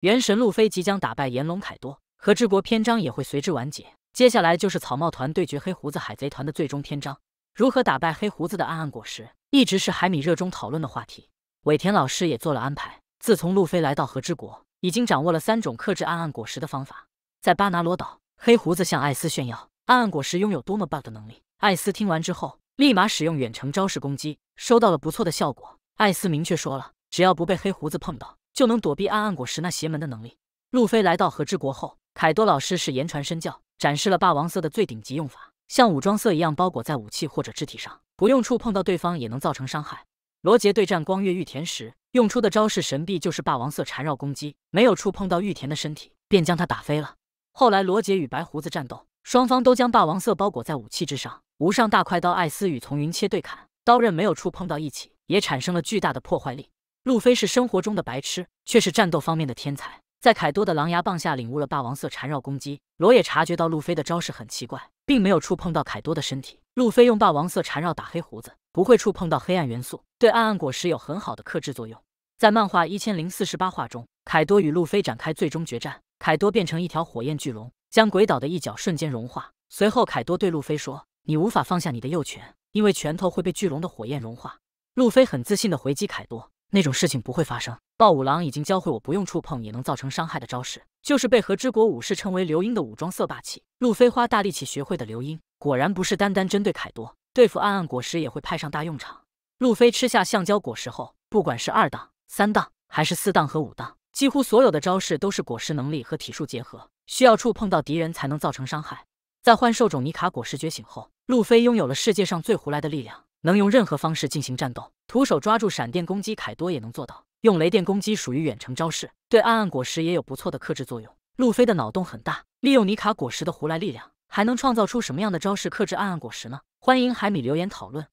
元神路飞即将打败炎龙凯多，和之国篇章也会随之完结。接下来就是草帽团对决黑胡子海贼团的最终篇章。如何打败黑胡子的暗暗果实，一直是海米热衷讨论的话题。尾田老师也做了安排。自从路飞来到和之国，已经掌握了三种克制暗暗果实的方法。在巴拿罗岛，黑胡子向艾斯炫耀暗暗果实拥有多么棒的能力。艾斯听完之后，立马使用远程招式攻击，收到了不错的效果。艾斯明确说了，只要不被黑胡子碰到。就能躲避暗暗果实那邪门的能力。路飞来到和之国后，凯多老师是言传身教，展示了霸王色的最顶级用法，像武装色一样包裹在武器或者肢体上，不用触碰到对方也能造成伤害。罗杰对战光月玉田时用出的招式神臂就是霸王色缠绕攻击，没有触碰到玉田的身体，便将他打飞了。后来罗杰与白胡子战斗，双方都将霸王色包裹在武器之上，无上大快刀艾斯与丛云切对砍，刀刃没有触碰到一起，也产生了巨大的破坏力。路飞是生活中的白痴，却是战斗方面的天才。在凯多的狼牙棒下领悟了霸王色缠绕攻击。罗也察觉到路飞的招式很奇怪，并没有触碰到凯多的身体。路飞用霸王色缠绕打黑胡子，不会触碰到黑暗元素，对暗暗果实有很好的克制作用。在漫画一千零四十八话中，凯多与路飞展开最终决战。凯多变成一条火焰巨龙，将鬼岛的一角瞬间融化。随后，凯多对路飞说：“你无法放下你的右拳，因为拳头会被巨龙的火焰融化。”路飞很自信的回击凯多。那种事情不会发生。暴五郎已经教会我不用触碰也能造成伤害的招式，就是被和之国武士称为“流鹰”的武装色霸气。路飞花大力气学会的流鹰，果然不是单单针对凯多，对付暗暗果实也会派上大用场。路飞吃下橡胶果实后，不管是二档、三档，还是四档和五档，几乎所有的招式都是果实能力和体术结合，需要触碰到敌人才能造成伤害。在幻兽种尼卡果实觉醒后，路飞拥有了世界上最胡来的力量。能用任何方式进行战斗，徒手抓住闪电攻击凯多也能做到。用雷电攻击属于远程招式，对暗暗果实也有不错的克制作用。路飞的脑洞很大，利用尼卡果实的胡来力量，还能创造出什么样的招式克制暗暗果实呢？欢迎海米留言讨论。